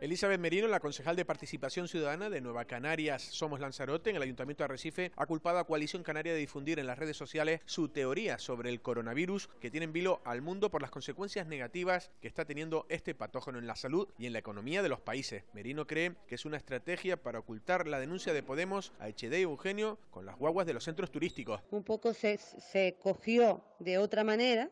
Elizabeth Merino, la concejal de Participación Ciudadana de Nueva Canarias Somos Lanzarote en el Ayuntamiento de Arrecife, ha culpado a Coalición Canaria de difundir en las redes sociales su teoría sobre el coronavirus que tiene en vilo al mundo por las consecuencias negativas que está teniendo este patógeno en la salud y en la economía de los países. Merino cree que es una estrategia para ocultar la denuncia de Podemos a HD y Eugenio con las guaguas de los centros turísticos. Un poco se cogió de otra manera,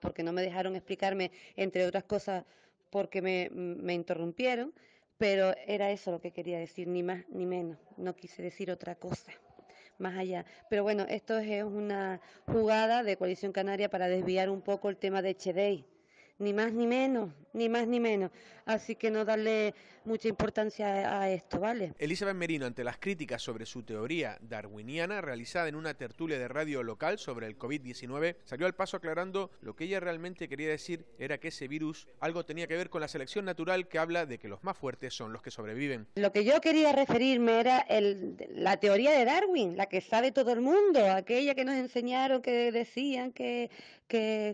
porque no me dejaron explicarme, entre otras cosas, porque me, me interrumpieron, pero era eso lo que quería decir, ni más ni menos. No quise decir otra cosa más allá. Pero bueno, esto es una jugada de Coalición Canaria para desviar un poco el tema de Chedey. Ni más ni menos, ni más ni menos. Así que no darle mucha importancia a esto, ¿vale? Elizabeth Merino, ante las críticas sobre su teoría darwiniana realizada en una tertulia de radio local sobre el COVID-19, salió al paso aclarando lo que ella realmente quería decir era que ese virus algo tenía que ver con la selección natural que habla de que los más fuertes son los que sobreviven. Lo que yo quería referirme era el, la teoría de Darwin, la que sabe todo el mundo, aquella que nos enseñaron que decían que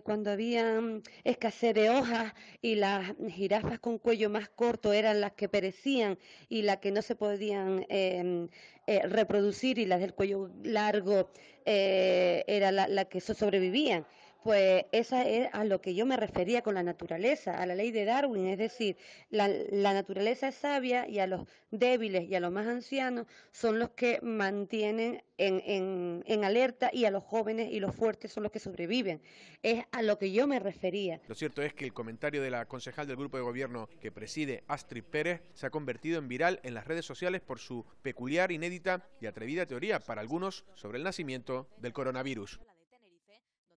cuando había escasez de hojas y la las jirafas con cuello más corto eran las que perecían y las que no se podían em, eh, reproducir y las del cuello largo eran eh, era la que sobrevivían. Pues esa es a lo que yo me refería con la naturaleza, a la ley de Darwin, es decir, la, naturaleza es sabia y a los débiles y a los más ancianos son los que mantienen en, en, alerta y a los jóvenes y los fuertes son los que sobreviven. Es a lo que yo me refería. Lo cierto es que el comentario de la concejal del grupo de gobierno que preside, Astrid Pérez, se ha convertido en viral en las redes sociales por su peculiar, inédita y atrevida teoría para algunos sobre el nacimiento del coronavirus.